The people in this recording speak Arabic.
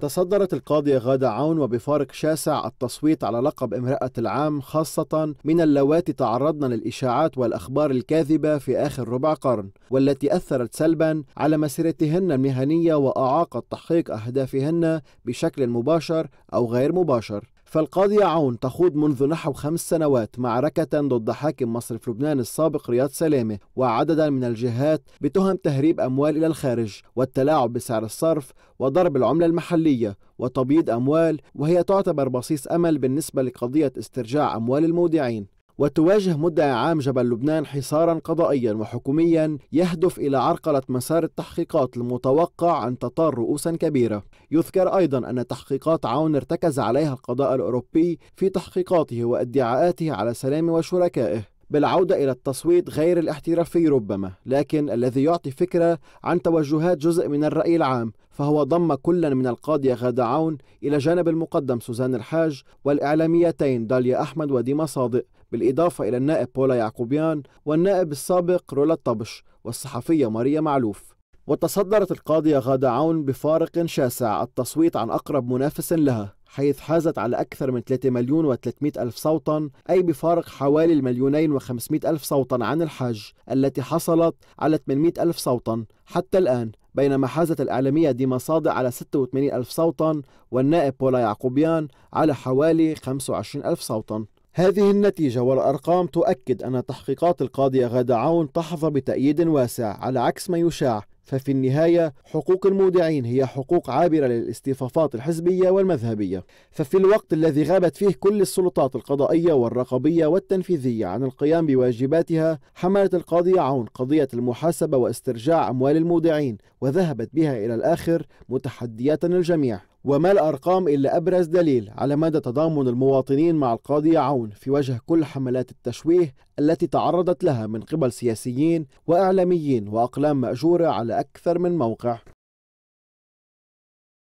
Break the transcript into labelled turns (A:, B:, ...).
A: تصدرت القاضية غادة عون وبفارق شاسع التصويت على لقب امرأة العام خاصة من اللواتي تعرضن للإشاعات والأخبار الكاذبة في آخر ربع قرن والتي أثرت سلبا على مسيرتهن المهنية وأعاقت تحقيق أهدافهن بشكل مباشر أو غير مباشر فالقاضية عون تخوض منذ نحو خمس سنوات معركة ضد حاكم مصرف لبنان السابق رياض سلامة وعددا من الجهات بتهم تهريب أموال إلى الخارج والتلاعب بسعر الصرف وضرب العملة المحلية وتبييض أموال وهي تعتبر بصيص أمل بالنسبة لقضية استرجاع أموال المودعين وتواجه مدعي عام جبل لبنان حصارا قضائيا وحكوميا يهدف إلى عرقلة مسار التحقيقات المتوقع أن تطال رؤوسا كبيرة يذكر أيضا أن تحقيقات عون ارتكز عليها القضاء الأوروبي في تحقيقاته وادعاءاته على سلام وشركائه بالعودة إلى التصويت غير الاحترافي ربما لكن الذي يعطي فكرة عن توجهات جزء من الرأي العام فهو ضم كلا من القاضية غادة عون إلى جانب المقدم سوزان الحاج والإعلاميتين داليا أحمد وديما صادق بالإضافة إلى النائب بولا يعقوبيان والنائب السابق رولا الطبش والصحفية ماريا معلوف وتصدرت القاضية غادة عون بفارق شاسع التصويت عن أقرب منافس لها حيث حازت على أكثر من 3 مليون و300 ألف صوتا أي بفارق حوالي المليونين و500 ألف صوتا عن الحج التي حصلت على 800 ألف صوتا حتى الآن بينما حازت الإعلامية ديما صادق على 86 ألف صوتا والنائب بولا يعقوبيان على حوالي 25 ألف صوتا هذه النتيجة والأرقام تؤكد أن تحقيقات القاضية غادة عون تحظى بتأييد واسع على عكس ما يشاع ففي النهاية حقوق المودعين هي حقوق عابرة للاصطفافات الحزبية والمذهبية ففي الوقت الذي غابت فيه كل السلطات القضائية والرقابية والتنفيذية عن القيام بواجباتها حملت القاضية عون قضية المحاسبة واسترجاع أموال المودعين وذهبت بها إلى الآخر متحدية الجميع وما الأرقام إلا أبرز دليل على مدى تضامن المواطنين مع القاضي عون في وجه كل حملات التشويه التي تعرضت لها من قبل سياسيين وإعلاميين وأقلام مأجورة على أكثر من موقع